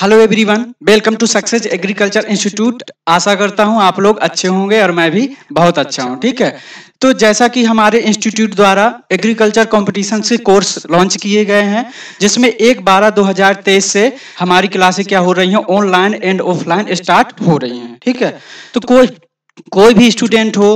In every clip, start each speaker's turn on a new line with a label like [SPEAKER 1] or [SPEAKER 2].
[SPEAKER 1] Hello everyone welcome to success agriculture institute आशा करता हूं आप लोग अच्छे होंगे और मैं भी बहुत अच्छा हूं ठीक है तो जैसा कि हमारे इंस्टीट्यूट द्वारा एग्रीकल्चर कंपटीशन से कोर्स लॉन्च किए गए हैं जिसमें एक बारह 2023 से हमारी क्लासे क्या हो रही हैं ऑनलाइन एंड ऑफलाइन स्टार्ट हो रही है ठीक है तो कोई कोई भी स्टूडेंट हो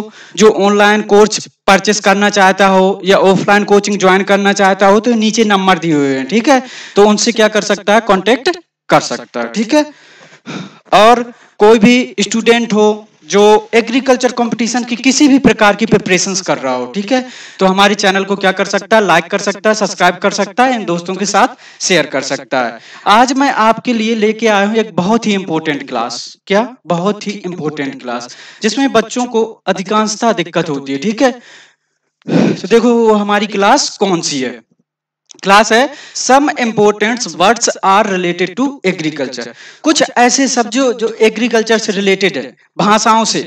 [SPEAKER 1] जो ऑनलाइन कोर्स परचेस करना चाहता हो या ऑफलाइन कोचिंग ज्वाइन करना चाहता हो तो नीचे नंबर दिए हुए हैं ठीक है तो उनसे क्या कर सकता है कॉन्टेक्ट कर सकता है ठीक है और कोई भी स्टूडेंट हो जो एग्रीकल्चर कंपटीशन की किसी भी प्रकार की प्रिपरेशन कर रहा हो ठीक है तो हमारे चैनल को क्या कर सकता है लाइक कर सकता है सब्सक्राइब कर सकता है इन दोस्तों के साथ शेयर कर सकता है आज मैं आपके लिए लेके आया हूँ एक बहुत ही इंपॉर्टेंट क्लास क्या बहुत ही इंपॉर्टेंट क्लास जिसमें बच्चों को अधिकांशता दिक्कत होती है ठीक है तो देखो हमारी क्लास कौन सी है क्लास है some important words are related to agriculture कुछ ऐसे शब्द जो जो एग्रीकल्चर से रिलेटेड है भाषाओं से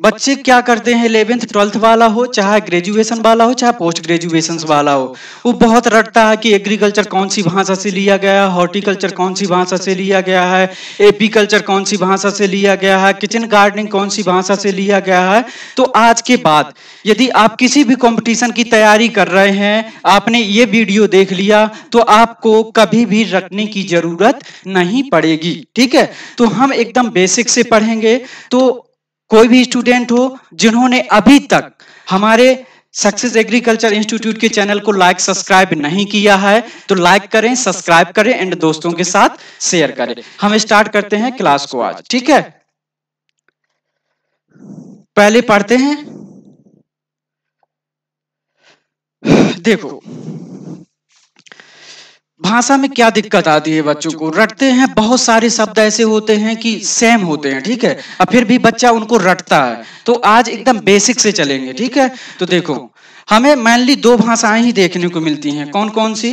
[SPEAKER 1] बच्चे क्या करते हैं इलेवेंथ ट्वेल्थ वाला हो चाहे ग्रेजुएशन वाला हो चाहे पोस्ट ग्रेजुएशन वाला हो वो बहुत रटता है कि एग्रीकल्चर कौन सी भाषा से लिया गया है हॉर्टिकल्चर कौन सी भाषा से लिया गया है एपीकल्चर कौन सी भाषा से लिया गया है किचन गार्डनिंग कौन सी भाषा से लिया गया है तो आज के बाद यदि आप किसी भी कॉम्पिटिशन की तैयारी कर रहे हैं आपने ये वीडियो देख लिया तो आपको कभी भी रटने की जरूरत नहीं पड़ेगी ठीक है तो हम एकदम बेसिक से पढ़ेंगे तो कोई भी स्टूडेंट हो जिन्होंने अभी तक हमारे सक्सेस एग्रीकल्चर इंस्टीट्यूट के चैनल को लाइक सब्सक्राइब नहीं किया है तो लाइक करें सब्सक्राइब करें एंड दोस्तों के साथ शेयर करें हम स्टार्ट करते हैं क्लास को आज ठीक है पहले पढ़ते हैं देखो भाषा में क्या दिक्कत आती है बच्चों को रटते हैं बहुत सारे शब्द ऐसे होते हैं कि सेम होते हैं ठीक है और फिर भी बच्चा उनको रटता है तो आज एकदम बेसिक से चलेंगे ठीक है तो देखो हमें मेनली दो भाषाएं ही देखने को मिलती हैं कौन कौन सी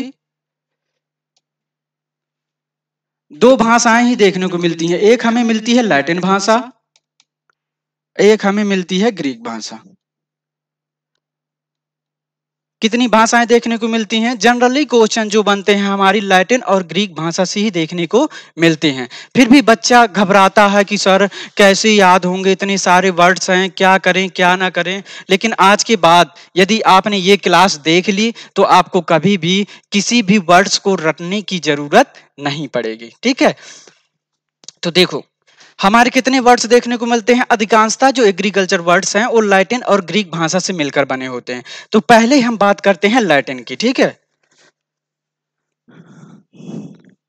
[SPEAKER 1] दो भाषाएं ही देखने को मिलती हैं एक हमें मिलती है लैटिन भाषा एक हमें मिलती है ग्रीक भाषा कितनी भाषाएं देखने को मिलती हैं जनरली क्वेश्चन जो बनते हैं हमारी लैटिन और ग्रीक भाषा से ही देखने को मिलते हैं फिर भी बच्चा घबराता है कि सर कैसे याद होंगे इतने सारे वर्ड्स हैं क्या करें क्या ना करें लेकिन आज के बाद यदि आपने ये क्लास देख ली तो आपको कभी भी किसी भी वर्ड्स को रटने की जरूरत नहीं पड़ेगी ठीक है तो देखो हमारे कितने वर्ड्स देखने को मिलते हैं अधिकांशता जो एग्रीकल्चर वर्ड्स हैं वो लैटिन और ग्रीक भाषा से मिलकर बने होते हैं तो पहले हम बात करते हैं लैटिन की ठीक है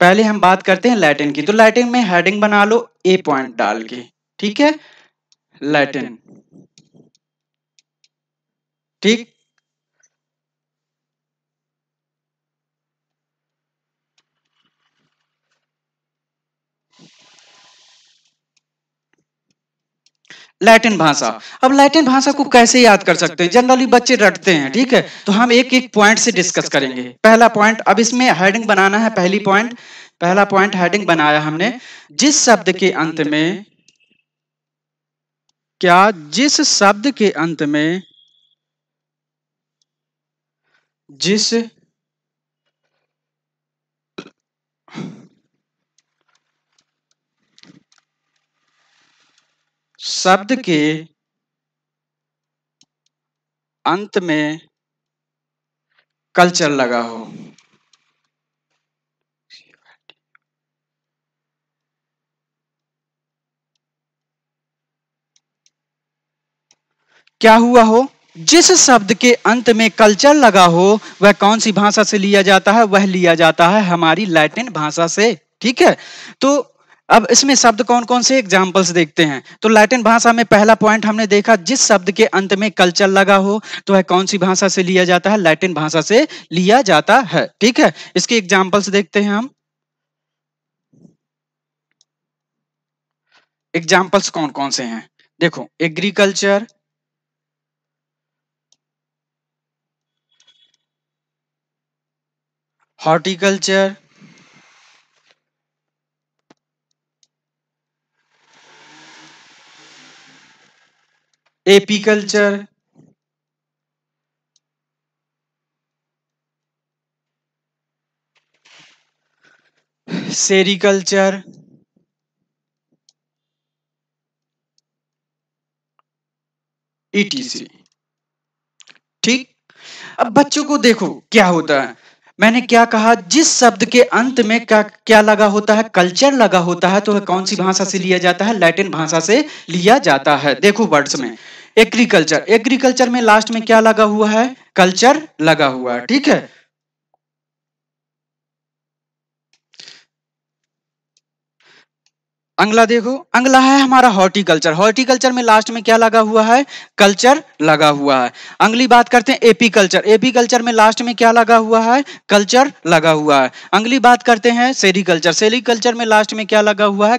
[SPEAKER 1] पहले हम बात करते हैं लैटिन की तो लैटिन में हेडिंग बना लो ए पॉइंट डाल के ठीक है लैटिन ठीक लैटिन भाषा अब लैटिन भाषा को कैसे याद कर सकते हैं जनरली बच्चे रटते हैं ठीक है तो हम एक एक पॉइंट से डिस्कस करेंगे पहला पॉइंट अब इसमें हेडिंग बनाना है पहली पॉइंट पहला पॉइंट हेडिंग बनाया हमने जिस शब्द के अंत में क्या जिस शब्द के अंत में जिस शब्द के अंत में कल्चर लगा हो क्या हुआ हो जिस शब्द के अंत में कल्चर लगा हो वह कौन सी भाषा से लिया जाता है वह लिया जाता है हमारी लैटिन भाषा से ठीक है तो अब इसमें शब्द कौन कौन से एग्जाम्पल्स देखते हैं तो लैटिन भाषा में पहला पॉइंट हमने देखा जिस शब्द के अंत में कल्चर लगा हो तो वह कौन सी भाषा से लिया जाता है लैटिन भाषा से लिया जाता है ठीक है इसके एग्जाम्पल्स देखते हैं हम एग्जाम्पल्स कौन कौन से हैं देखो agriculture horticulture apiculture sericulture ETC ठीक अब बच्चों को देखो क्या होता है मैंने क्या कहा जिस शब्द के अंत में क्या क्या लगा होता है कल्चर लगा होता है तो कौन सी भाषा से लिया जाता है लैटिन भाषा से लिया जाता है देखो वर्ड्स में एग्रीकल्चर एग्रीकल्चर में लास्ट में क्या लगा हुआ है कल्चर लगा हुआ है ठीक है अंगला देखो अंगला है हमारा हॉर्टिकल्चर हॉर्टिकल्चर में लास्ट में क्या लगा हुआ है कल्चर लगा हुआ है अंगली बात करते हैं एपीकल्चर एपीकल्चर में लास्ट में क्या लगा हुआ है कल्चर लगा हुआ है अंगली बात करते हैं सेरीकल्चर सेरीकल्चर में लास्ट में क्या लगा हुआ है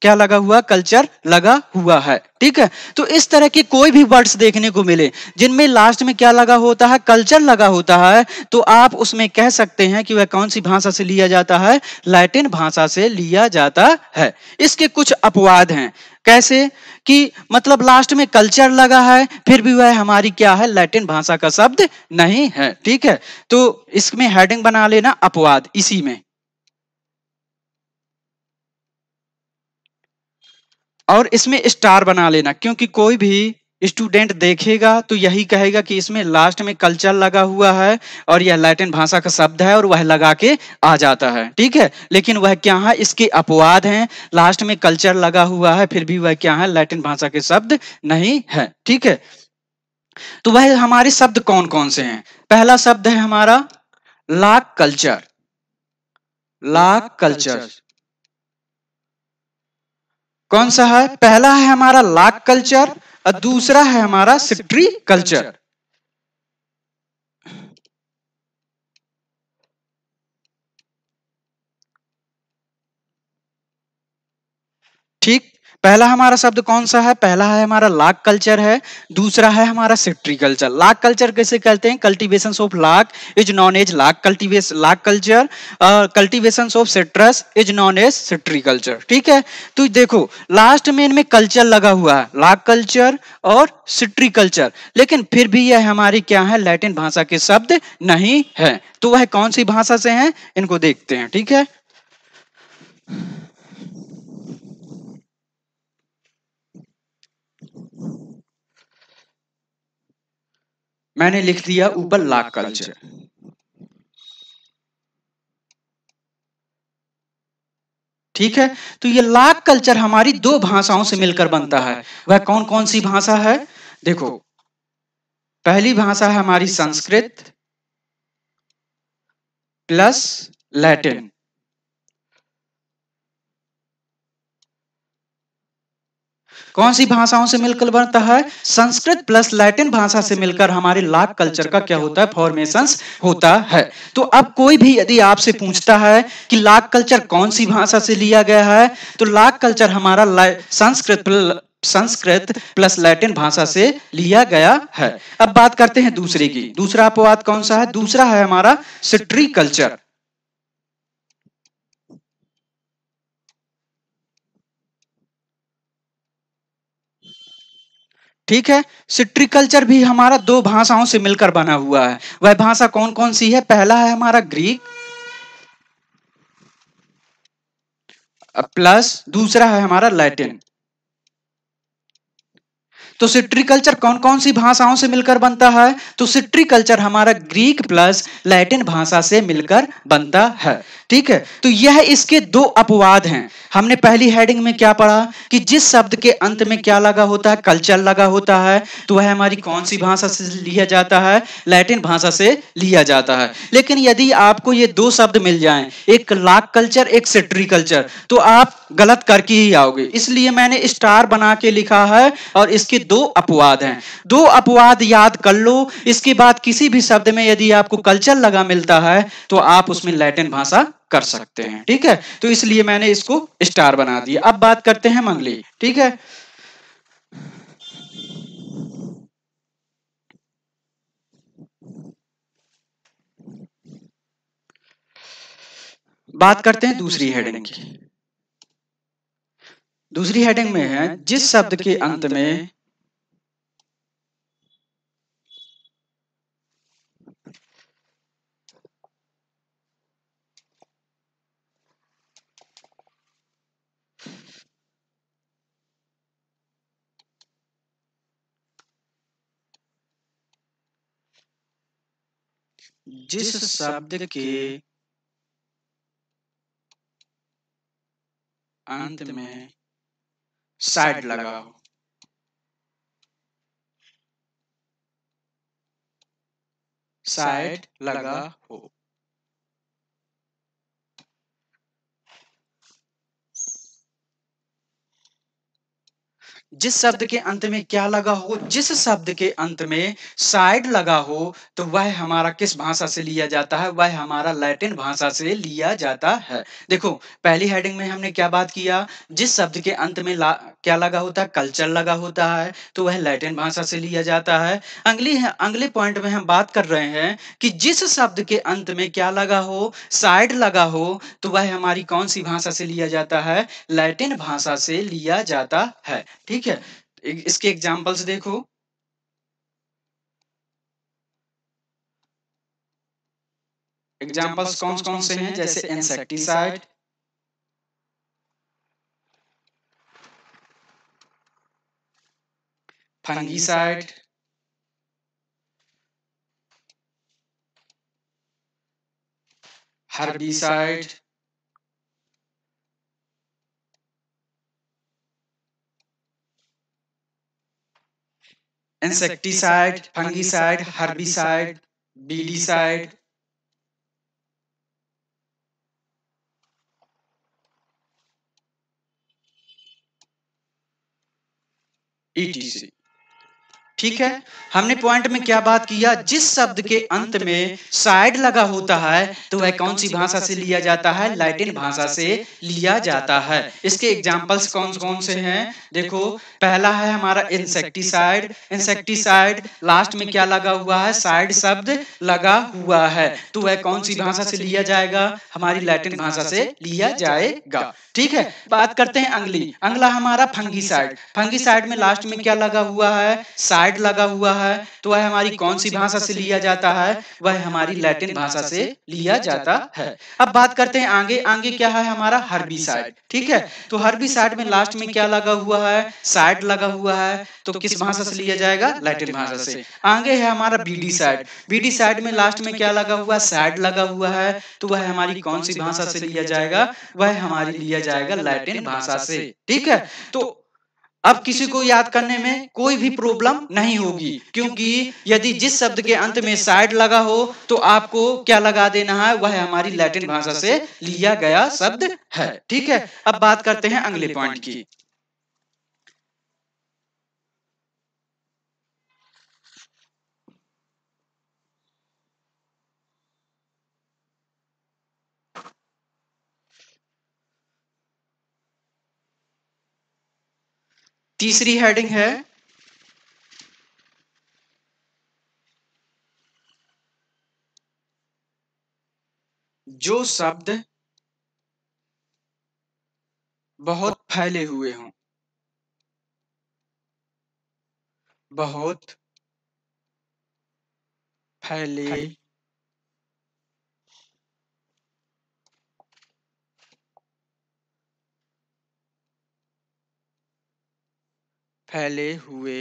[SPEAKER 1] क्या लगा हुआ कल्चर लगा हुआ है ठीक है तो इस तरह के कोई भी वर्ड्स देखने को मिले जिनमें लास्ट में क्या लगा होता है कल्चर लगा होता है तो आप उसमें कह सकते हैं कि वह कौन सी भाषा से लिया जाता है लैटिन भाषा से लिया जाता है इसके कुछ अपवाद हैं कैसे कि मतलब लास्ट में कल्चर लगा है फिर भी वह हमारी क्या है लैटिन भाषा का शब्द नहीं है ठीक है तो इसमें हेडिंग बना लेना अपवाद इसी में और इसमें स्टार बना लेना क्योंकि कोई भी स्टूडेंट देखेगा तो यही कहेगा कि इसमें लास्ट में कल्चर लगा हुआ है और यह लैटिन भाषा का शब्द है और वह लगा के आ जाता है ठीक है लेकिन वह क्या है इसके अपवाद हैं लास्ट में कल्चर लगा हुआ है फिर भी वह क्या है लैटिन भाषा के शब्द नहीं है ठीक है तो वह हमारे शब्द कौन कौन से हैं पहला शब्द है हमारा लाक कल्चर लाक कल्चर कौन सा है पहला है हमारा लाक कल्चर और दूसरा है हमारा सिट्री कल्चर ठीक पहला हमारा शब्द कौन सा है पहला है हमारा लाक कल्चर है दूसरा है हमारा कल्चर लाक कल्चर कैसे कहते हैं cultivation of lac is known as lac cultivation lac culture cultivation of citrus is known as culture ठीक है तो देखो लास्ट में इनमें कल्चर लगा हुआ है लाक कल्चर और सिट्री कल्चर लेकिन फिर भी यह हमारी क्या है लैटिन भाषा के शब्द नहीं है तो वह कौन सी भाषा से है इनको देखते हैं ठीक है मैंने लिख दिया ऊपर लाख कल्चर ठीक है तो ये लाख कल्चर हमारी दो भाषाओं से मिलकर बनता है वह कौन कौन सी भाषा है देखो पहली भाषा है हमारी संस्कृत प्लस लैटिन कौन सी भाषाओं से मिलकर बनता है संस्कृत प्लस लैटिन भाषा से मिलकर हमारे लाख कल्चर का क्या होता है फॉर्मेशन होता है तो अब कोई भी यदि आपसे पूछता है कि लाख कल्चर कौन सी भाषा से लिया गया है तो लाख कल्चर हमारा संस्कृत संस्कृत प्लस लैटिन भाषा से लिया गया है अब बात करते हैं दूसरे की दूसरा अपवाद कौन सा है दूसरा है हमारा सिट्री कल्चर ठीक है सिट्रिकल्चर भी हमारा दो भाषाओं से मिलकर बना हुआ है वह भाषा कौन कौन सी है पहला है हमारा ग्रीक प्लस दूसरा है हमारा लैटिन तो सिट्रीकल्चर कौन कौन सी भाषाओं से मिलकर बनता है तो सिट्रीकल्चर हमारा ग्रीक प्लस लैटिन भाषा से मिलकर बनता है ठीक है तो यह इसके दो अपवाद हैं हमने पहली हेडिंग में क्या पढ़ा कि जिस शब्द के अंत में क्या लगा होता है कल्चर लगा होता है तो वह हमारी कौन सी भाषा से लिया जाता है लैटिन भाषा से लिया जाता है लेकिन यदि आपको ये दो शब्द मिल जाएं एक लाक कल्चर एक सिट्री कल्चर तो आप गलत करके ही आओगे इसलिए मैंने स्टार बना के लिखा है और इसके दो अपवाद हैं दो अपवाद याद कर लो इसके बाद किसी भी शब्द में यदि आपको कल्चर लगा मिलता है तो आप उसमें लैटिन भाषा कर सकते हैं ठीक है तो इसलिए मैंने इसको स्टार बना दिया अब बात करते हैं मंगली ठीक है बात करते हैं दूसरी हेडिंग की दूसरी हेडिंग में है जिस शब्द के अंत में जिस शब्द के अंत में साइड लगा हो साइड लगा हो जिस शब्द के अंत में क्या लगा हो जिस शब्द के अंत में साइड लगा हो तो वह हमारा किस भाषा से लिया जाता है वह हमारा लैटिन भाषा से लिया जाता है देखो पहली हेडिंग में हमने क्या बात किया जिस शब्द के अंत में ला, क्या लगा होता है कल्चर लगा होता है तो वह लैटिन भाषा से लिया जाता है अगली अगले पॉइंट में हम बात कर रहे हैं कि जिस शब्द के अंत में क्या लगा हो साइड लगा हो तो वह हमारी कौन सी भाषा से लिया जाता है लैटिन भाषा से लिया जाता है ठीक ठीक है इसके एग्जाम्पल्स देखो एग्जाम्पल्स कौन कौन से हैं जैसे insecticide fungicide
[SPEAKER 2] herbicide insecticide, fungicide, herbicide, weedicide.
[SPEAKER 1] etc. ठीक है हमने पॉइंट में क्या बात किया जिस शब्द के अंत में साइड लगा होता है तो वह कौन सी भाषा से लिया जाता है लैटिन भाषा से लिया जाता है इसके एग्जांपल्स कौन कौन से हैं देखो पहला है हमारा इंसेक्टिसाइड इंसेक्टिसाइड लास्ट में क्या लगा हुआ है साइड शब्द लगा हुआ है तो वह कौन सी भाषा से लिया जाएगा हमारी लैटिन भाषा से लिया जाएगा ठीक है बात करते हैं अंगली अंगला हमारा फंगी साइड फंगी साइड में लास्ट में क्या लगा हुआ है साइड ऐड लगा हुआ है तो वह हमारी कौन सी भाषा से लिया जाता है वह हमारी लैटिन भाषा से लिया जाता है अब बात करते हैं आगे आगे क्या है हमारा हरबी साइड ठीक है तो हरबी साइड में लास्ट में क्या लगा हुआ है साइड लगा हुआ है तो, तो किस भाषा से लिया जाएगा लैटिन भाषा से आगे है हमारा बीडी साइड बीडी साइड में लास्ट में क्या लगा हुआ है साइड लगा हुआ है तो वह तो हमारी कौन सी भाषा से लिया जाएगा वह हमारी लिया जाएगा लैटिन भाषा से ठीक है तो अब किसी को याद करने में कोई भी प्रॉब्लम नहीं होगी क्योंकि यदि जिस शब्द के अंत में साइड लगा हो तो आपको क्या लगा देना है वह हमारी लैटिन भाषा से लिया गया शब्द है ठीक है अब बात करते हैं अगले पॉइंट की तीसरी हेडिंग है जो शब्द बहुत फैले हुए हों बहुत फैले फैले हुए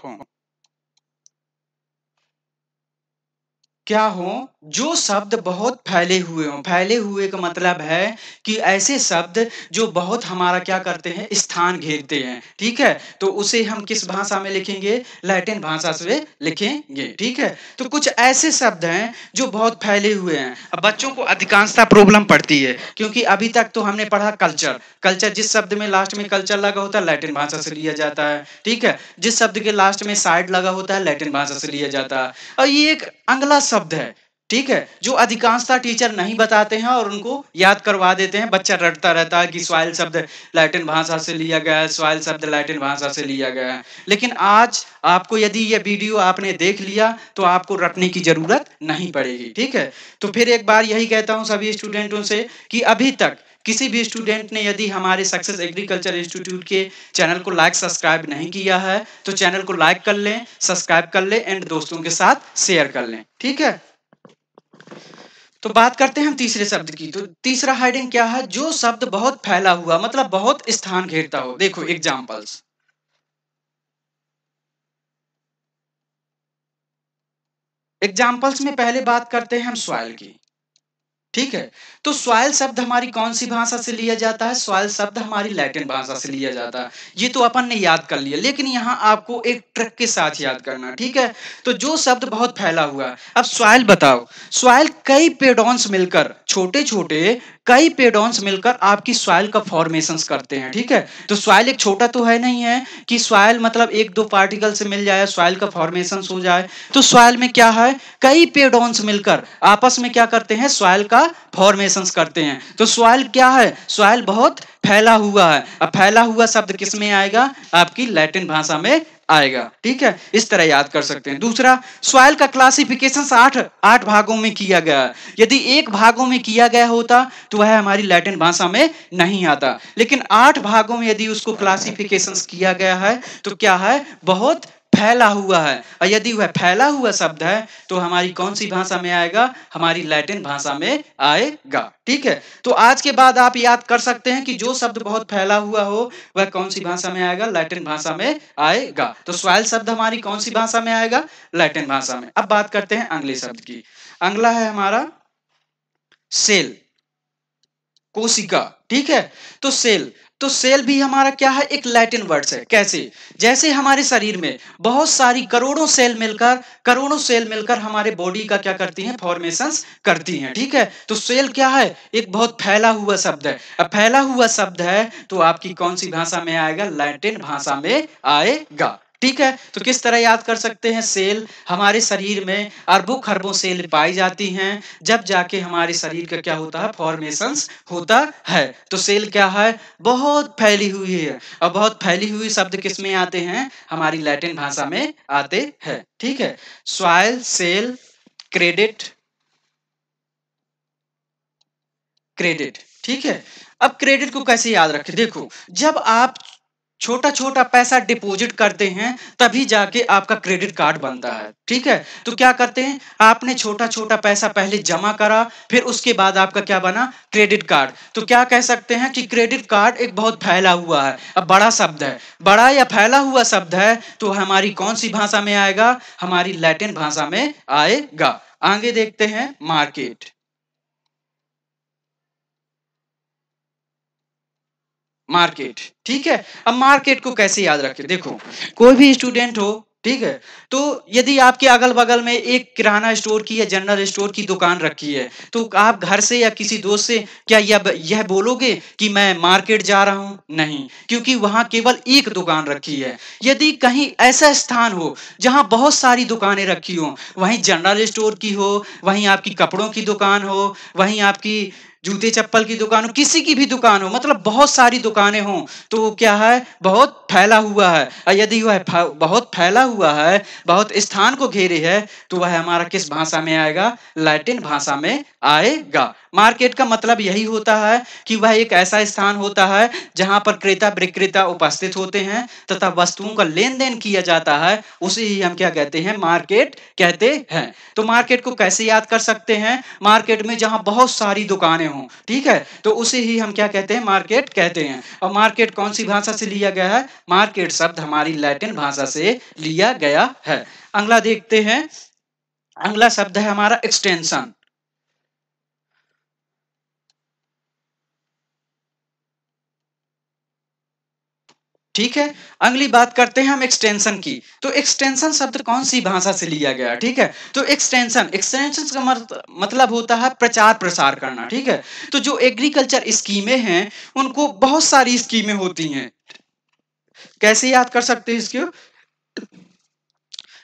[SPEAKER 1] हों क्या हो जो शब्द बहुत फैले हुए हों फैले हुए का मतलब है कि ऐसे शब्द जो बहुत हमारा क्या करते हैं स्थान घेरते हैं ठीक है तो उसे हम किस भाषा में लिखेंगे लैटिन भाषा से लिखेंगे ठीक है तो कुछ ऐसे शब्द हैं जो बहुत फैले हुए हैं अब बच्चों को अधिकांशता प्रॉब्लम पड़ती है क्योंकि अभी तक तो हमने पढ़ा कल्चर कल्चर जिस शब्द में लास्ट में कल्चर लगा होता है लैटिन भाषा से लिया जाता है ठीक है जिस शब्द के लास्ट में साइड लगा होता है लैटिन भाषा से लिया जाता है और ये एक अंगला शब्द शब्द है ठीक है जो अधिकांशता टीचर नहीं बताते हैं और उनको याद करवा देते हैं बच्चा रटता रहता है कि स्वाइल शब्द लैटिन भाषा से लिया गया है स्वाइल शब्द लैटिन भाषा से लिया गया है लेकिन आज आपको यदि ये वीडियो आपने देख लिया तो आपको रटने की जरूरत नहीं पड़ेगी ठीक है तो फिर एक बार यही कहता हूँ सभी स्टूडेंटों से कि अभी तक किसी भी स्टूडेंट ने यदि हमारे सक्सेस एग्रीकल्चर इंस्टीट्यूट के चैनल को लाइक सब्सक्राइब नहीं किया है तो चैनल को लाइक कर लें सब्सक्राइब कर लें एंड दोस्तों के साथ शेयर कर लें ठीक है तो बात करते हैं हम तीसरे शब्द की तो तीसरा हाइडिंग क्या है जो शब्द बहुत फैला हुआ मतलब बहुत स्थान घेरता हो देखो एग्जाम्पल्स एग्जाम्पल्स में पहले बात करते हैं हम सॉइल की ठीक है तो सॉयल शब्द हमारी कौन सी भाषा से लिया जाता है सॉयल शब्द हमारी लैटिन भाषा से लिया जाता है ये तो अपन ने याद कर लिया लेकिन यहाँ आपको एक ट्रक के साथ याद करना ठीक है तो जो शब्द बहुत फैला हुआ है अब सॉयल बताओ सॉयल कई पेडॉन्स मिलकर छोटे छोटे कई पेडॉन्स मिलकर आपकी सॉयल का फॉर्मेशन करते हैं ठीक है तो सॉयल एक छोटा तो है नहीं है कि सॉयल मतलब एक दो पार्टिकल से मिल जाए सॉयल का फॉर्मेशन हो जाए तो सॉयल में क्या है कई पेडॉन्स मिलकर आपस में क्या करते हैं सॉयल का का फॉर्मेशन करते हैं तो सॉइल क्या है सॉइल बहुत फैला हुआ है अब फैला हुआ शब्द किस में आएगा आपकी लैटिन भाषा में आएगा ठीक है इस तरह याद कर सकते हैं दूसरा सॉइल का क्लासिफिकेशन आठ आठ भागों में किया गया है यदि एक भागों में किया गया होता तो वह हमारी लैटिन भाषा में नहीं आता लेकिन आठ भागों में यदि उसको क्लासिफिकेशन किया गया है तो क्या है बहुत फैला हुआ है और यदि वह फैला हुआ शब्द है तो हमारी कौन सी भाषा में आएगा हमारी लैटिन भाषा में आएगा ठीक है तो आज के बाद आप याद कर सकते हैं कि जो शब्द बहुत फैला हुआ हो वह कौन सी भाषा में आएगा लैटिन भाषा में आएगा तो स्वाइल शब्द हमारी कौन सी भाषा में आएगा लैटिन भाषा में अब बात करते हैं आंग्ले शब्द की आंग्ला है हमारा सेल कोशिका ठीक है तो सेल तो सेल भी हमारा क्या है एक लैटिन वर्ड है कैसे जैसे हमारे शरीर में बहुत सारी करोड़ों सेल मिलकर करोड़ों सेल मिलकर हमारे बॉडी का क्या करती हैं फॉर्मेशन करती हैं ठीक है तो सेल क्या है एक बहुत फैला हुआ शब्द है अब फैला हुआ शब्द है तो आपकी कौन सी भाषा में आएगा लैटिन भाषा में आएगा ठीक है तो, तो किस तरह याद कर सकते हैं सेल हमारे शरीर में अरबों खरबों सेल पाई जाती हैं जब जाके हमारे शरीर का क्या होता है फॉर्मेशन होता है तो सेल क्या है बहुत फैली हुई है और बहुत फैली हुई शब्द किस में आते हैं हमारी लैटिन भाषा में आते हैं ठीक है सॉयल सेल क्रेडिट क्रेडिट ठीक है अब क्रेडिट को कैसे याद रखें देखो जब आप छोटा छोटा पैसा डिपॉजिट करते हैं तभी जाके आपका क्रेडिट कार्ड बनता है ठीक है तो क्या करते हैं आपने छोटा छोटा पैसा पहले जमा करा फिर उसके बाद आपका क्या बना क्रेडिट कार्ड तो क्या कह सकते हैं कि क्रेडिट कार्ड एक बहुत फैला हुआ है अब बड़ा शब्द है बड़ा या फैला हुआ शब्द है तो हमारी कौन सी भाषा में आएगा हमारी लैटिन भाषा में आएगा आगे देखते हैं मार्केट मार्केट ठीक है अब मार्केट को कैसे याद रखें देखो कोई भी स्टूडेंट हो ठीक है तो यदि आपके अगल बगल में एक किराना स्टोर की या जनरल स्टोर की दुकान रखी है तो आप घर से या किसी दोस्त से क्या यह यह बोलोगे कि मैं मार्केट जा रहा हूँ नहीं क्योंकि वहां केवल एक दुकान रखी है यदि कहीं ऐसा स्थान हो जहाँ बहुत सारी दुकानें रखी हो वहीं जनरल स्टोर की हो वहीं आपकी कपड़ों की दुकान हो वहीं आपकी जूते चप्पल की दुकान हो किसी की भी दुकान हो मतलब बहुत सारी दुकानें हो तो क्या है बहुत फैला हुआ है यदि वह बहुत फैला हुआ है बहुत स्थान को घेरे है तो वह हमारा किस भाषा में आएगा लैटिन भाषा में आएगा मार्केट का मतलब यही होता है कि वह एक ऐसा स्थान होता है जहां पर क्रेता विक्रेता उपस्थित होते हैं तथा वस्तुओं का लेन देन किया जाता है उसे ही हम क्या कहते हैं मार्केट कहते हैं तो मार्केट को कैसे याद कर सकते हैं मार्केट में जहां बहुत सारी दुकानें हों ठीक है तो उसे ही हम क्या कहते हैं मार्केट कहते हैं और मार्केट कौन सी भाषा से लिया गया है मार्केट शब्द हमारी लैटिन भाषा से लिया गया है अगला देखते हैं अगला शब्द है हमारा एक्सटेंशन ठीक है अगली बात करते हैं हम एक्सटेंशन की तो एक्सटेंशन शब्द कौन सी भाषा से लिया गया ठीक है तो एक्सटेंशन एक्सटेंशन का मतलब होता है प्रचार प्रसार करना ठीक है तो जो एग्रीकल्चर स्कीमें हैं उनको बहुत सारी स्कीमें होती हैं कैसे याद कर सकते हैं इसको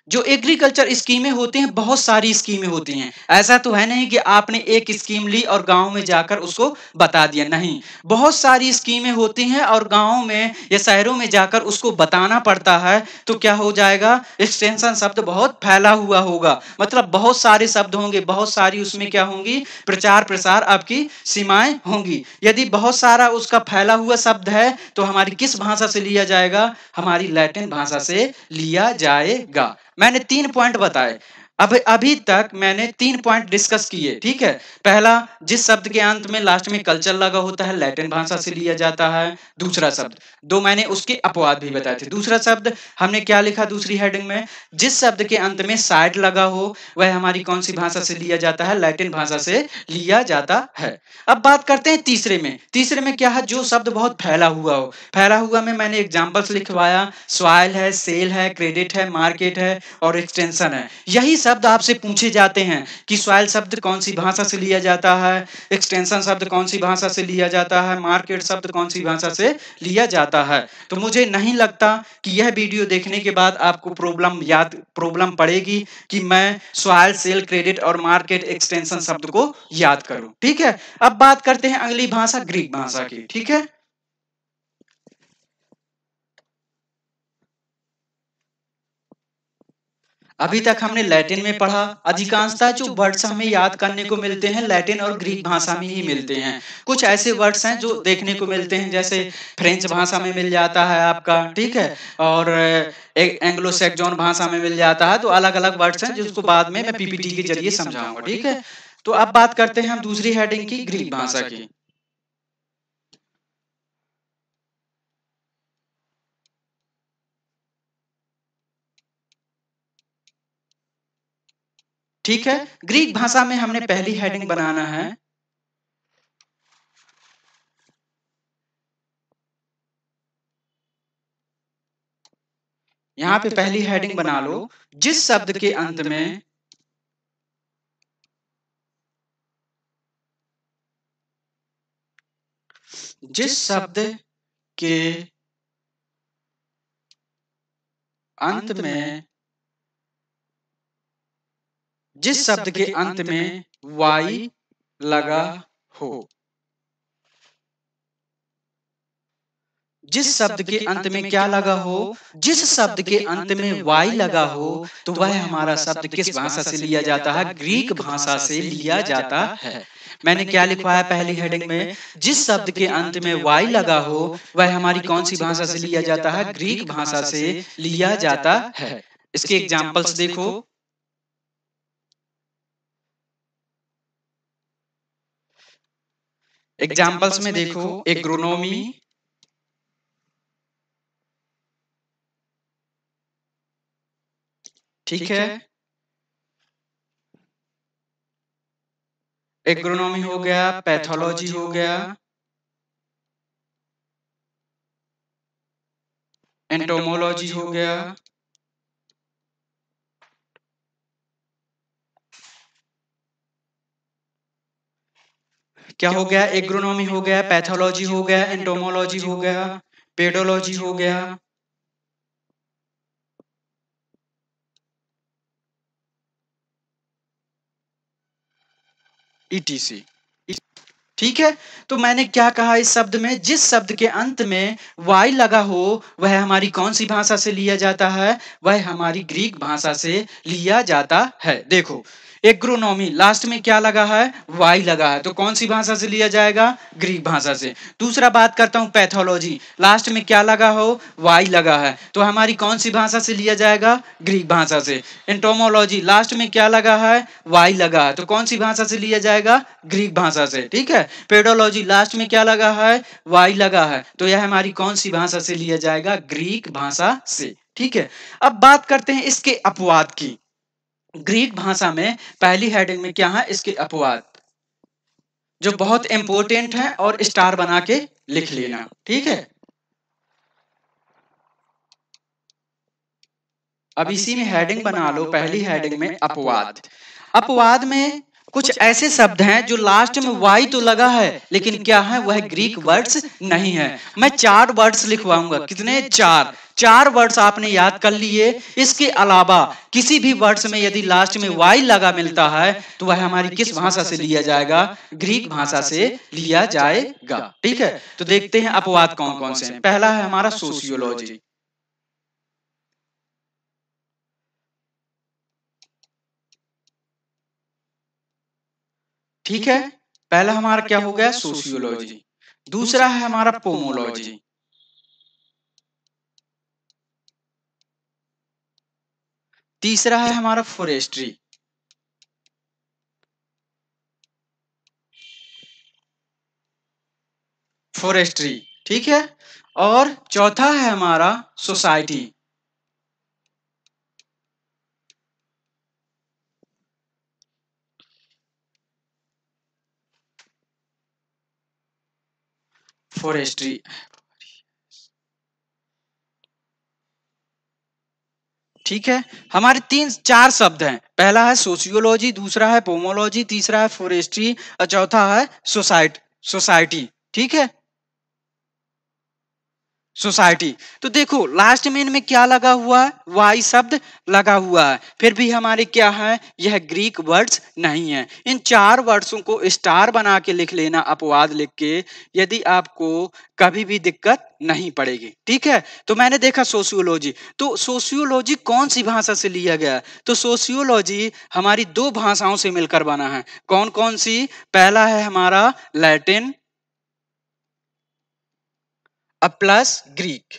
[SPEAKER 1] जो एग्रीकल्चर स्कीमें होती हैं बहुत सारी स्कीमें होती हैं ऐसा तो है नहीं कि आपने एक स्कीम ली और गांव में जाकर उसको बता दिया नहीं बहुत सारी स्कीमें होती हैं और गांव में या शहरों में जाकर उसको बताना पड़ता है तो क्या हो जाएगा एक्सटेंशन शब्द बहुत फैला हुआ होगा मतलब बहुत सारे शब्द होंगे बहुत सारी उसमें क्या होंगी प्रचार प्रसार आपकी सीमाएं होंगी यदि बहुत सारा उसका फैला हुआ शब्द है तो हमारी किस भाषा से लिया जाएगा हमारी लैटिन भाषा से लिया जाएगा मैंने तीन पॉइंट बताए अब अभी तक मैंने तीन पॉइंट डिस्कस किए ठीक है पहला जिस शब्द के अंत में लास्ट में कल्चर लगा होता है लैटिन भाषा से लिया जाता है दूसरा शब्द दो मैंने उसके अपवाद भी बताए थे दूसरा शब्द हमने क्या लिखा दूसरी हेडिंग में जिस शब्द के अंत में साइड लगा हो वह हमारी कौन सी भाषा से लिया जाता है लैटिन भाषा से लिया जाता है अब बात करते हैं तीसरे में तीसरे में क्या है जो शब्द बहुत फैला हुआ हो फैला हुआ में मैंने एग्जाम्पल्स लिखवाया सॉयल है सेल है क्रेडिट है मार्केट है और एक्सटेंशन है यही शब्द आपसे पूछे जाते हैं कि सॉयल शब्द कौन सी भाषा से लिया जाता है एक्सटेंशन शब्द कौन सी भाषा से लिया जाता है मार्केट शब्द कौन सी भाषा से लिया जाता है तो मुझे नहीं लगता कि यह वीडियो देखने के बाद आपको प्रॉब्लम याद प्रॉब्लम पड़ेगी कि मैं सॉयल सेल क्रेडिट और मार्केट एक्सटेंशन शब्द को याद करूं ठीक है अब बात करते हैं अगली भाषा ग्रीक भाषा की ठीक है अभी तक हमने लैटिन में पढ़ा अधिकांशता जो वर्ड्स हमें याद करने को मिलते हैं लैटिन और ग्रीक भाषा में ही मिलते हैं कुछ ऐसे वर्ड्स हैं जो देखने को मिलते हैं जैसे फ्रेंच भाषा में मिल जाता है आपका ठीक है और एक एंग्लो सेक्जोन भाषा में मिल जाता है तो अलग अलग वर्ड्स हैं जिसको बाद में मैं पीपीटी के जरिए समझाऊंगा ठीक है तो अब बात करते हैं हम दूसरी हेडिंग की ग्रीक भाषा की ठीक है ग्रीक भाषा में हमने पहली हेडिंग बनाना है यहां पे पहली हेडिंग बना लो जिस शब्द के अंत में जिस शब्द के अंत में जिस शब्द के अंत में वाई लगा हो जिस शब्द के अंत में क्या लगा हो जिस शब्द के अंत में वाई लगा हो तो, तो वह हमारा शब्द किस भाषा से लिया जाता है ग्रीक भाषा से लिया जाता है मैंने क्या लिखवाया पहली हेडिंग में जिस शब्द के अंत में वाई लगा हो वह तो हमारी कौन सी भाषा से लिया जाता है ग्रीक भाषा से लिया जाता है इसके एग्जाम्पल्स देखो एग्जाम्पल्स में देखो एग्रोनॉमी ठीक है एग्रोनॉमी हो गया पैथोलॉजी हो गया एंटोमोलॉजी हो गया क्या हो गया एग्रोनॉमी हो गया पैथोलॉजी हो गया एंटोमोलॉजी हो गया पेडोलॉजी हो गया ईटीसी e ठीक है तो मैंने क्या कहा इस शब्द में जिस शब्द के अंत में वाई लगा हो वह हमारी कौन सी भाषा से लिया जाता है वह हमारी ग्रीक भाषा से लिया जाता है देखो एग्रोनॉमी लास्ट में क्या लगा है वाई लगा है तो कौन सी भाषा से लिया जाएगा ग्रीक भाषा से दूसरा बात करता हूँ पैथोलॉजी लास्ट में क्या लगा हो वाई लगा है तो हमारी कौन सी भाषा से लिया जाएगा ग्रीक भाषा से एंटोमोलॉजी लास्ट में क्या लगा है वाई लगा है तो कौन सी भाषा से लिया जाएगा ग्रीक भाषा से ठीक है पेडोलॉजी लास्ट में क्या लगा है वाई लगा है तो यह हमारी कौन सी भाषा से लिया जाएगा ग्रीक भाषा से ठीक है अब बात करते हैं इसके अपवाद की ग्रीक भाषा में पहली हेडिंग में क्या है इसके अपवाद जो बहुत इंपॉर्टेंट है और स्टार बना के लिख लेना ठीक है अब इसी में हेडिंग बना लो पहली हेडिंग में अपवाद अपवाद में कुछ ऐसे शब्द हैं जो लास्ट में वाई तो, तो लगा है लेकिन क्या है वह ग्रीक वर्ड्स नहीं है मैं चार वर्ड्स लिखवाऊंगा कितने चार चार वर्ड्स आपने याद कर लिए इसके अलावा किसी भी वर्ड्स में यदि लास्ट में वाई लगा मिलता है तो वह हमारी किस भाषा से लिया जाएगा ग्रीक भाषा से लिया जाएगा ठीक है तो देखते हैं अपवाद कौन कौन से हैं पहला है हमारा सोशियोलॉजी ठीक है पहला हमारा क्या हो गया सोशियोलॉजी दूसरा है हमारा पोमोलॉजी तीसरा है हमारा फॉरेस्ट्री फॉरेस्ट्री ठीक है और चौथा है हमारा सोसाइटी फॉरेस्ट्री ठीक है हमारे तीन चार शब्द हैं पहला है सोशियोलॉजी दूसरा है पोमोलॉजी तीसरा है फॉरेस्ट्री और चौथा है सोसाइट सोसाइटी ठीक है सोसाइटी तो देखो लास्ट में इनमें क्या लगा हुआ है वाई शब्द लगा हुआ है फिर भी हमारे क्या है यह ग्रीक वर्ड्स नहीं है इन चार वर्ड्सों को स्टार बना के लिख लेना अपवाद लिख के यदि आपको कभी भी दिक्कत नहीं पड़ेगी ठीक है तो मैंने देखा सोशियोलॉजी तो सोशियोलॉजी कौन सी भाषा से लिया गया तो सोशियोलॉजी हमारी दो भाषाओं से मिलकर बना है कौन कौन सी पहला है हमारा लैटिन प्लस ग्रीक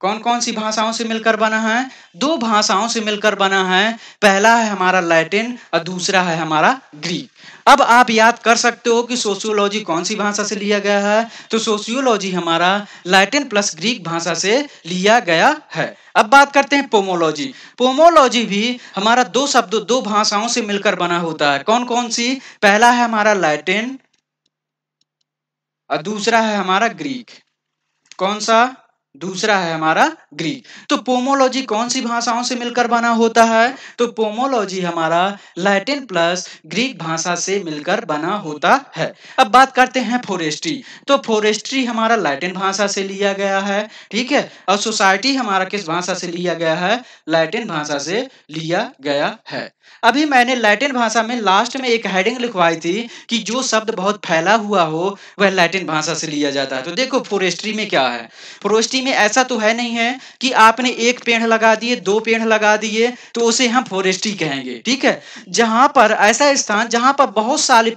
[SPEAKER 1] कौन कौन सी भाषाओं से मिलकर बना है दो भाषाओं से मिलकर बना है पहला है हमारा लैटिन और दूसरा है हमारा ग्रीक अब आप याद कर सकते हो कि सोशियोलॉजी कौन सी भाषा से लिया गया है तो सोशियोलॉजी हमारा लैटिन प्लस ग्रीक भाषा से लिया गया है अब बात करते हैं पोमोलॉजी पोमोलॉजी भी हमारा दो शब्द दो भाषाओं से मिलकर बना होता है कौन कौन सी पहला है हमारा लैटिन और दूसरा है हमारा ग्रीक कौन सा दूसरा है हमारा ग्रीक तो पोमोलॉजी कौन सी भाषाओं से मिलकर बना होता है तो पोमोलॉजी हमारा लैटिन प्लस ग्रीक भाषा से मिलकर बना होता है अब बात करते हैं फोरेस्ट्री तो फोरेस्ट्री हमारा लैटिन भाषा से लिया गया है ठीक है और सोसाइटी हमारा किस भाषा से लिया गया है लैटिन भाषा से लिया गया है अभी मैंने लैटिन भाषा में लास्ट में एक हेडिंग लिखवाई थी कि जो शब्द बहुत फैला हुआ हो वह लैटिन भाषा से लिया जाता है तो देखो फोरेस्ट्री में क्या है फोरेस्ट्री में ऐसा तो है नहीं है कि आपने एक पेड़ लगा दिए दो पेड़ लगा दिए तो उसे हम फॉरेस्ट्री कहेंगे ठीक है जहां पर ऐसा स्थान जहां पर बहुत सारे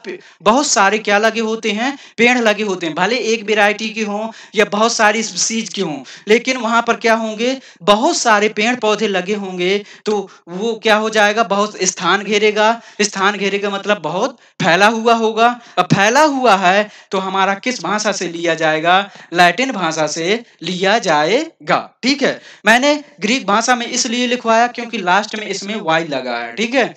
[SPEAKER 1] बहुत सारे क्या लगे होते हैं पेड़ लगे होते हैं भले एक वेरायटी के हों या बहुत सारी स्पीसीज के हों लेकिन वहां पर क्या होंगे बहुत सारे पेड़ पौधे लगे होंगे तो वो क्या हो जाएगा बहुत स्थान घेरेगा स्थान घेरेगा मतलब बहुत फैला हुआ होगा फैला हुआ है तो हमारा किस भाषा से लिया जाएगा लैटिन भाषा से लिया लिखवाया जाएगा ठीक है मैंने ग्रीक भाषा में इसलिए लिखवाया क्योंकि लास्ट में इसमें वाई लगा है ठीक है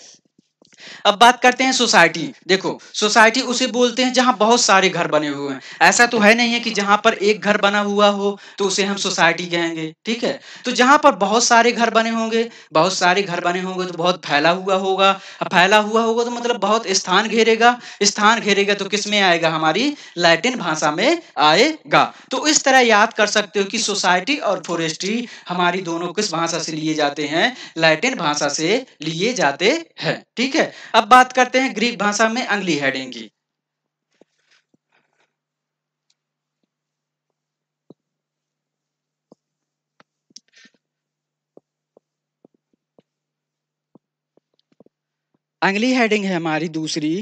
[SPEAKER 1] अब बात करते हैं सोसाइटी देखो सोसाइटी उसे बोलते हैं जहाँ बहुत सारे घर बने हुए हैं ऐसा तो है नहीं है कि जहाँ पर एक घर बना हुआ हो तो उसे हम सोसाइटी कहेंगे ठीक है तो जहाँ पर बहुत सारे घर बने होंगे बहुत सारे घर बने होंगे तो बहुत फैला हुआ होगा फैला हुआ होगा तो मतलब बहुत स्थान घेरेगा स्थान घेरेगा तो किस में आएगा हमारी लैटिन भाषा में आएगा तो इस तरह याद कर सकते हो कि सोसाइटी और फॉरेस्ट्री हमारी दोनों किस भाषा से लिए जाते हैं लैटिन भाषा से लिए जाते हैं ठीक है अब बात करते हैं ग्रीक भाषा में अगली हेडिंग की अगली हेडिंग है हमारी दूसरी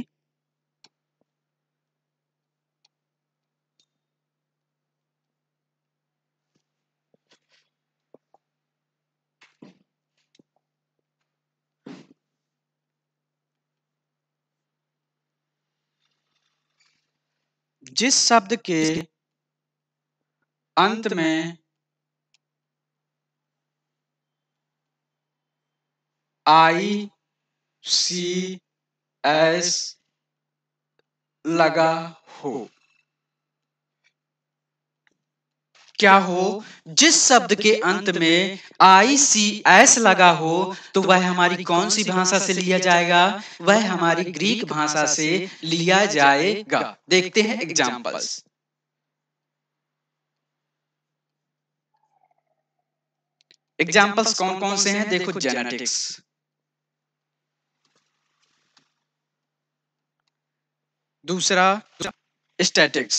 [SPEAKER 1] जिस शब्द के अंत में आई सी एस लगा हो क्या हो जिस शब्द के अंत में आई सी एस लगा हो तो, तो वह हमारी कौन सी भाषा से लिया जाएगा वह हमारी ग्रीक भाषा से लिया जाएगा देखते हैं एग्जाम्पल्स एग्जाम्पल्स कौन कौन से हैं देखो जेनेटिक्स दूसरा स्टैटिक्स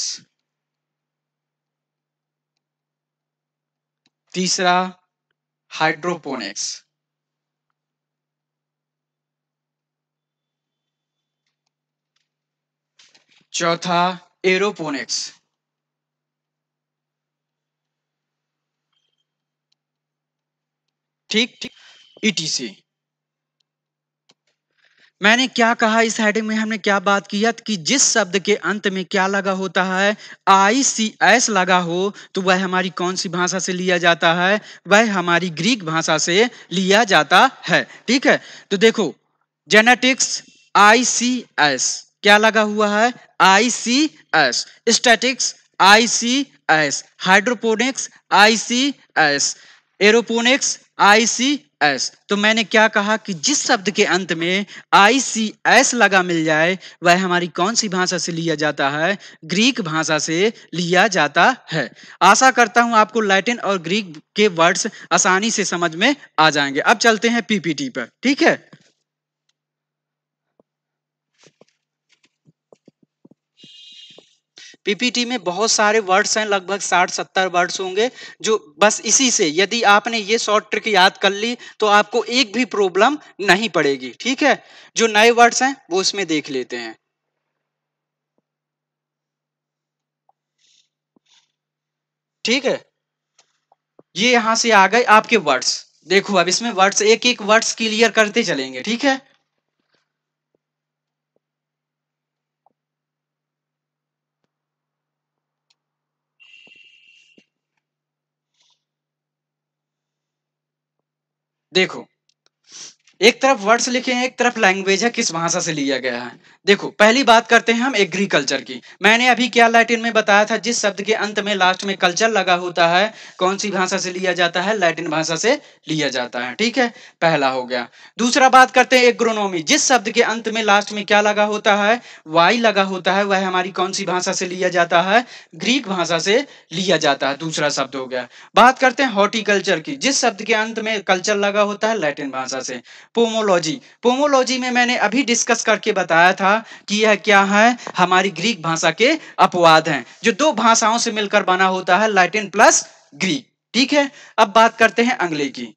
[SPEAKER 1] तीसरा हाइड्रोपोनिक्स चौथा एरोपोनिक्स ठीक ठीक ईटीसी e मैंने क्या कहा इस हेडिंग में हमने क्या बात की कि जिस शब्द के अंत में क्या लगा होता है आई सी एस लगा हो तो वह हमारी कौन सी भाषा से लिया जाता है वह हमारी ग्रीक भाषा से लिया जाता है ठीक है तो देखो जेनेटिक्स आई सी एस क्या लगा हुआ है I C S statics I C S hydroponics I C S aeroponics I C S तो मैंने क्या कहा कि जिस शब्द के अंत में आई सी एस लगा मिल जाए वह हमारी कौन सी भाषा से लिया जाता है ग्रीक भाषा से लिया जाता है आशा करता हूं आपको लैटिन और ग्रीक के वर्ड्स आसानी से समझ में आ जाएंगे अब चलते हैं पीपीटी पर ठीक है पीपीटी में बहुत सारे वर्ड्स हैं लगभग साठ सत्तर वर्ड्स होंगे जो बस इसी से यदि आपने ये शॉर्ट ट्रिक याद कर ली तो आपको एक भी प्रॉब्लम नहीं पड़ेगी ठीक है जो नए वर्ड्स हैं वो उसमें देख लेते हैं ठीक है ये यहां से आ गए आपके वर्ड्स देखो अब इसमें वर्ड्स एक एक वर्ड्स क्लियर करते चलेंगे ठीक है देखो एक तरफ वर्ड्स लिखे हैं एक तरफ लैंग्वेज है किस भाषा से लिया गया है देखो पहली बात करते हैं हम एग्रीकल्चर की मैंने अभी क्या लैटिन में बताया था जिस शब्द के अंत में लास्ट में कल्चर लगा होता है कौन सी भाषा से लिया जाता है लैटिन भाषा से लिया जाता है ठीक है पहला हो गया दूसरा बात करते हैं एग्रोनोमी जिस शब्द के अंत में लास्ट में क्या लगा होता है वाई लगा होता है वह हमारी कौन सी भाषा से लिया जाता है ग्रीक भाषा से लिया जाता है दूसरा शब्द हो गया बात करते हैं हॉर्टिकल्चर की जिस शब्द के अंत में कल्चर लगा होता है लैटिन भाषा से पोमोलॉजी पोमोलॉजी में मैंने अभी डिस्कस करके बताया था कि यह क्या है हमारी ग्रीक भाषा के अपवाद हैं जो दो भाषाओं से मिलकर बना होता है लैटिन प्लस ग्रीक ठीक है अब बात करते हैं अंग्ले की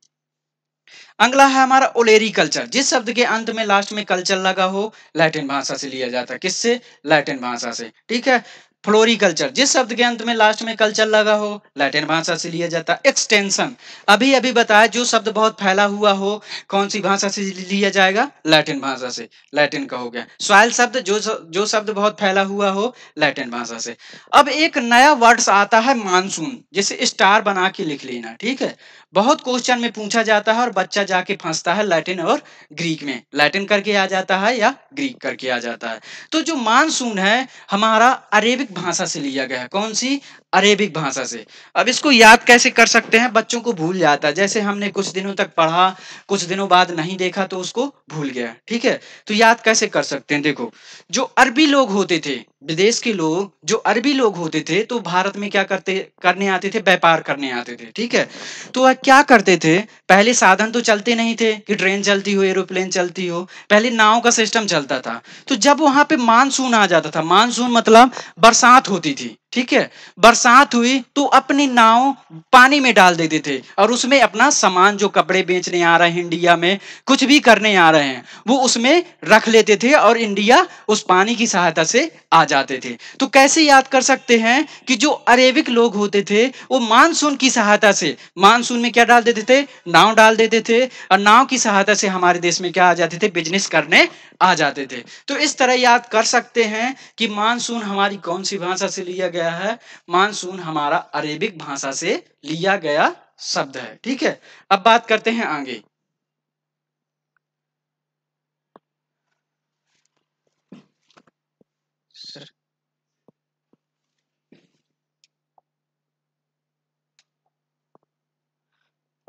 [SPEAKER 1] अंगला है हमारा ओलेरी कल्चर जिस शब्द के अंत में लास्ट में कल्चर लगा हो लैटिन भाषा से लिया जाता है किससे लैटिन भाषा से ठीक है फ्लोरिकल्चर जिस शब्द के अंत में लास्ट में कल्चर लगा हो लैटिन भाषा से लिया जाता है एक्सटेंशन अभी अभी बताया जो शब्द बहुत फैला हुआ हो कौन सी भाषा से लिया जाएगा लैटिन भाषा से लैटिन का हो गया सॉयल शब्द जो जो शब्द बहुत फैला हुआ हो लैटिन भाषा से अब एक नया वर्ड्स आता है मानसून जिसे स्टार बना के लिख लेना ठीक है बहुत क्वेश्चन में पूछा जाता है और बच्चा जाके फंसता है लैटिन और ग्रीक में लैटिन करके आ जाता है या ग्रीक करके आ जाता है तो जो मानसून है हमारा अरेबिक भाषा से लिया गया है कौन सी अरेबिक भाषा से अब इसको याद कैसे कर सकते हैं बच्चों को भूल जाता है जैसे हमने कुछ दिनों तक पढ़ा कुछ दिनों बाद नहीं देखा तो उसको भूल गया ठीक है तो याद कैसे कर सकते हैं देखो जो अरबी लोग होते थे विदेश के लोग जो अरबी लोग होते थे तो भारत में क्या करते करने आते थे व्यापार करने आते थे ठीक है तो वह क्या करते थे पहले साधन तो चलते नहीं थे कि ट्रेन चलती हो एरोप्लेन चलती हो पहले नाव का सिस्टम चलता था तो जब वहां पे मानसून आ जाता था मानसून मतलब बरसात होती थी ठीक है बरसात हुई तो अपनी नाव पानी में डाल देते थे और उसमें अपना सामान जो कपड़े बेचने आ रहे हैं इंडिया में कुछ भी करने आ रहे हैं वो उसमें रख लेते थे और इंडिया उस पानी की सहायता से आ जाते थे तो कैसे याद कर सकते हैं कि जो अरेबिक लोग होते थे वो मानसून की सहायता से मानसून में क्या डाल देते थे नाव डाल देते थे और नाव की सहायता से हमारे देश में क्या आ जाते थे बिजनेस करने आ जाते थे तो इस तरह याद कर सकते हैं कि मानसून हमारी कौन सी भाषा से लिया गया गया है मानसून हमारा अरेबिक भाषा से लिया गया शब्द है ठीक है अब बात करते हैं आगे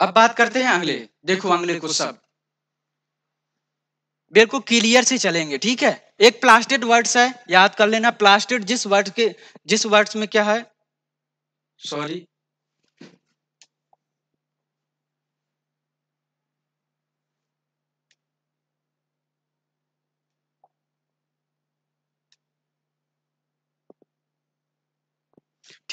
[SPEAKER 1] अब बात करते हैं अगले देखो अगले को सब बिल्कुल क्लियर से चलेंगे ठीक है एक प्लास्टिड वर्ड्स है याद कर लेना प्लास्टिड जिस वर्ड के जिस वर्ड्स में क्या है सॉरी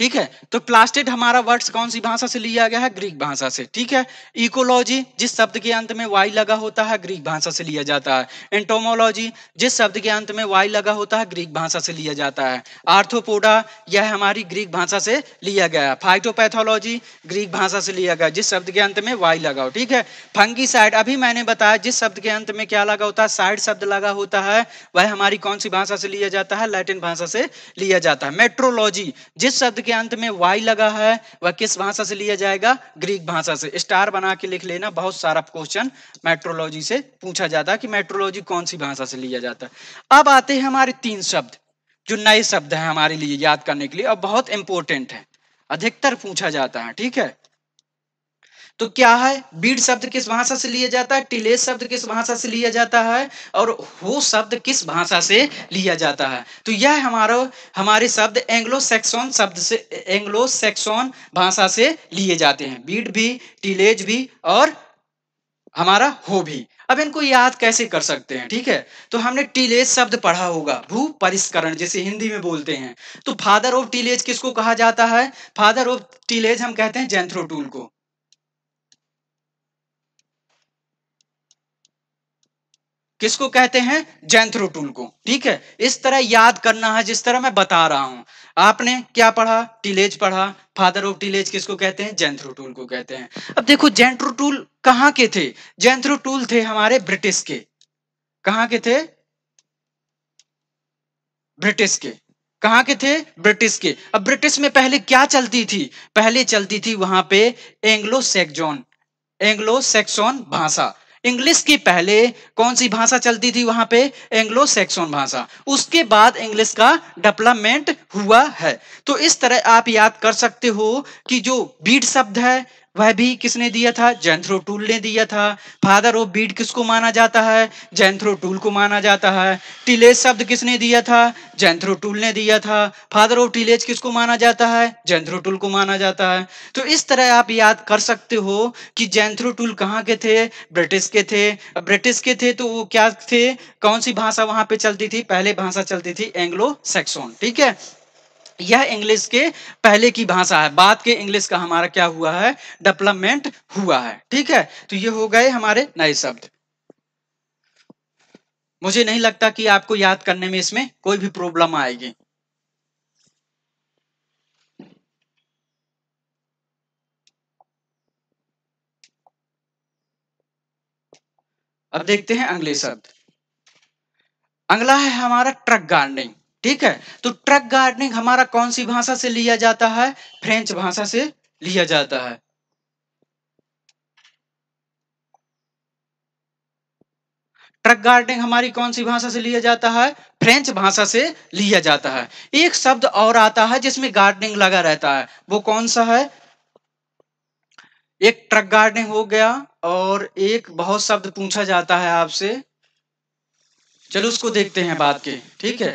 [SPEAKER 1] ठीक है तो प्लास्टिड हमारा वर्ड्स कौन सी भाषा से लिया गया है ग्रीक भाषा से ठीक है इकोलॉजी जिस शब्द के अंत में वाई लगा होता है ग्रीक भाषा से लिया जाता है एंटोमोलॉजी जिस शब्द के अंत में वाई लगा होता है ग्रीक भाषा से लिया जाता है आर्थोपोडा यह हमारी ग्रीक भाषा से लिया गया है फाइटोपैथोलॉजी ग्रीक भाषा से लिया गया जिस शब्द के अंत में वाई लगा हो ठीक है फंगी साइड अभी मैंने बताया जिस शब्द के अंत में क्या लगा होता है साइड शब्द लगा होता है वह हमारी कौन सी भाषा से लिया जाता है लैटिन भाषा से लिया जाता है मेट्रोलॉजी जिस शब्द के के अंत में वाई लगा है वह किस भाषा से लिया जाएगा ग्रीक भाषा से स्टार बना के लिख लेना बहुत सारा क्वेश्चन मेट्रोलॉजी से पूछा जाता है कि मेट्रोलॉजी कौन सी भाषा से लिया जाता है अब आते हैं हमारे तीन शब्द जो नए शब्द है हमारे लिए याद करने के लिए और बहुत इंपॉर्टेंट है अधिकतर पूछा जाता है ठीक है तो क्या है बीड शब्द किस भाषा से लिया जाता है टिले शब्द किस भाषा से लिया जाता है और हो शब्द किस भाषा से लिया जाता है तो यह हमारा हमारे शब्द एंग्लो सेक्सोन शब्द से एंग्लो सेक्सोन भाषा से लिए जाते हैं बीड भी टिलेज भी और हमारा हो भी अब इनको याद कैसे कर सकते हैं ठीक है तो हमने टीलेज शब्द पढ़ा होगा भू परिष्करण जिसे हिंदी में बोलते हैं तो फादर ऑफ टीलेज किसको कहा जाता है फादर ऑफ टीलेज हम कहते हैं जेंथ्रोटूल को किसको कहते हैं जैंथ्रो टूल को ठीक है इस तरह याद करना है जिस तरह मैं बता रहा हूं आपने क्या पढ़ा टीलेज पढ़ा फादर ऑफ टीलेज किसको कहते हैं जैंथ्रो टूल को कहते हैं अब देखो जैंथ्रो टूल कहां के थे जैंथ्रो टूल थे हमारे ब्रिटिश के कहां के थे ब्रिटिश के कहां के थे ब्रिटिश के अब ब्रिटिश में पहले क्या चलती थी पहले चलती थी वहां पे एंग्लो सेक्जोन एंग्लो सेक्सोन भाषा इंग्लिश की पहले कौन सी भाषा चलती थी वहां पे एंग्लो सेक्सोन भाषा उसके बाद इंग्लिश का डेवलपमेंट हुआ है तो इस तरह आप याद कर सकते हो कि जो बीट शब्द है वह भी किसने दिया था जैंथ्रो टूल ने दिया था फादर ऑफ बीट किसको माना जाता है जैंथ्रो टूल को माना जाता है टिलेज शब्द किसने दिया था जैंथ्रो टूल ने दिया था फादर ऑफ टिलेज किसको माना जाता है जैंथ्रो टूल को माना जाता है तो इस तरह आप याद कर सकते हो कि जैंथ्रो टूल कहाँ के थे ब्रिटिश के थे ब्रिटिश के थे तो वो क्या थे कौन सी भाषा वहां पे चलती थी पहले भाषा चलती थी एंग्लो सेक्सोन ठीक है यह इंग्लिश के पहले की भाषा है बाद के इंग्लिश का हमारा क्या हुआ है डेवलपमेंट हुआ है ठीक है तो ये हो गए हमारे नए शब्द मुझे नहीं लगता कि आपको याद करने में इसमें कोई भी प्रॉब्लम आएगी अब देखते हैं अगले शब्द अगला है हमारा ट्रक गार्डनिंग ठीक है तो ट्रक गार्डनिंग हमारा कौन सी भाषा से लिया जाता है फ्रेंच भाषा से लिया जाता है ट्रक गार्डनिंग हमारी कौन सी भाषा से लिया जाता है फ्रेंच भाषा से लिया जाता है एक शब्द और आता है जिसमें गार्डनिंग लगा रहता है वो कौन सा है एक ट्रक गार्डनिंग हो गया और एक बहुत शब्द पूछा जाता है आपसे चलो उसको देखते हैं बात के ठीक है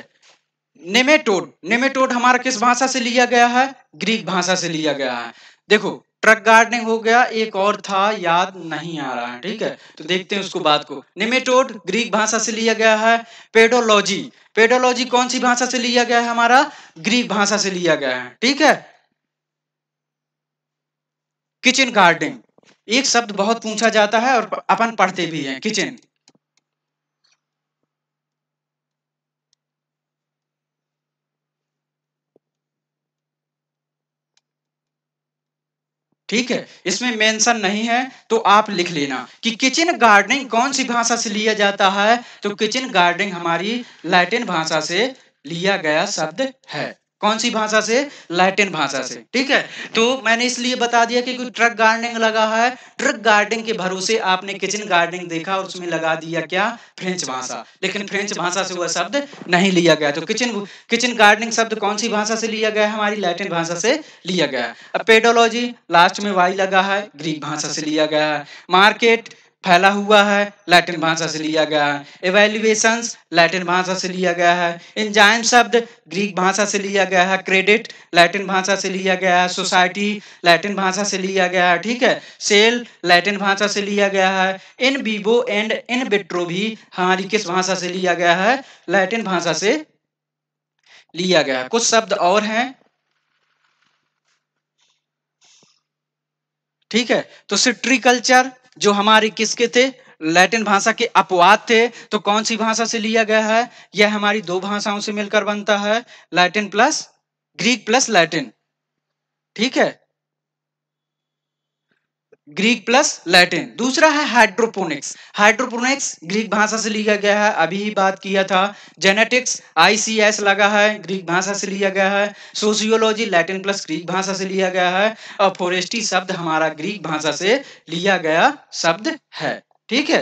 [SPEAKER 1] नेमेटोड नेमेटोड हमारा किस भाषा से लिया गया है ग्रीक भाषा से लिया गया है देखो ट्रक गार्डनिंग हो गया एक और था याद नहीं आ रहा है ठीक है तो देखते हैं उसको बात को निमेटोड ग्रीक भाषा से लिया गया है पेडोलॉजी पेडोलॉजी कौन सी भाषा से लिया गया है हमारा ग्रीक भाषा से लिया गया है ठीक है किचन गार्डनिंग एक शब्द बहुत पूछा जाता है और अपन पढ़ते भी हैं किचन ठीक है इसमें मेंशन नहीं है तो आप लिख लेना कि किचन गार्डनिंग कौन सी भाषा से लिया जाता है तो किचन गार्डनिंग हमारी लैटिन भाषा से लिया गया शब्द है कौन सी भाषा से लैटिन भाषा से ठीक है तो मैंने इसलिए बता दिया कि कोई ट्रक गार्डनिंग लगा है ट्रक गार्डनिंग के भरोसे आपने किचन गार्डनिंग देखा और उसमें लगा दिया क्या फ्रेंच भाषा लेकिन फ्रेंच भाषा से वह शब्द नहीं लिया गया तो किचन किचन गार्डनिंग शब्द कौन सी भाषा से लिया गया हमारी लैटिन भाषा से लिया गया अब पेडोलॉजी लास्ट में वाई लगा है ग्रीक भाषा से लिया गया है मार्केट फैला हुआ है लैटिन भाषा से लिया गया है एवेल्युएशन लैटिन भाषा से लिया गया है इंजाइम शब्द ग्रीक भाषा से लिया गया है क्रेडिट लैटिन भाषा से लिया गया है सोसाइटी लैटिन भाषा से लिया गया है ठीक है सेल लैटिन भाषा से लिया गया है इन बीबो एंड इन बिट्रो भी हमारी किस भाषा से लिया गया है लैटिन भाषा से लिया गया है कुछ शब्द और हैं ठीक है तो सिट्रीकल्चर जो हमारे किसके थे लैटिन भाषा के अपवाद थे तो कौन सी भाषा से लिया गया है यह हमारी दो भाषाओं से मिलकर बनता है Latin plus Greek plus Latin ठीक है ग्रीक प्लस लैटिन दूसरा है हाइड्रोपोनिक्स हाइड्रोपोनिक्स ग्रीक भाषा से लिया गया है अभी ही बात किया था जेनेटिक्स आईसीएस लगा है ग्रीक भाषा से लिया गया है सोशियोलॉजी लैटिन प्लस ग्रीक भाषा से लिया गया है और फोरेस्ट्री शब्द हमारा ग्रीक भाषा से लिया गया शब्द है ठीक है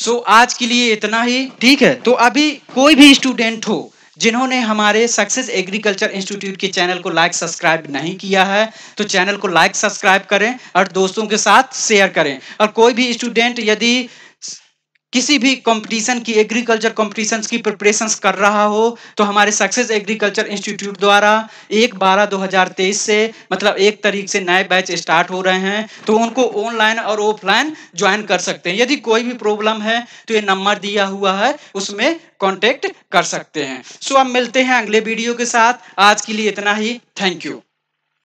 [SPEAKER 1] सो so, आज के लिए इतना ही ठीक है तो अभी कोई भी स्टूडेंट हो जिन्होंने हमारे सक्सेस एग्रीकल्चर इंस्टीट्यूट के चैनल को लाइक सब्सक्राइब नहीं किया है तो चैनल को लाइक सब्सक्राइब करें और दोस्तों के साथ शेयर करें और कोई भी स्टूडेंट यदि किसी भी कंपटीशन की एग्रीकल्चर कंपटीशंस की प्रिपरेशंस कर रहा हो तो हमारे सक्सेस एग्रीकल्चर इंस्टीट्यूट द्वारा एक बारह तेईस से मतलब एक तारीख से नए बैच स्टार्ट हो रहे हैं तो उनको ऑनलाइन और ऑफलाइन ज्वाइन कर सकते हैं यदि कोई भी प्रॉब्लम है तो ये नंबर दिया हुआ है उसमें कॉन्टेक्ट कर सकते हैं सो so, अब मिलते हैं अगले वीडियो के साथ आज के लिए इतना ही थैंक यू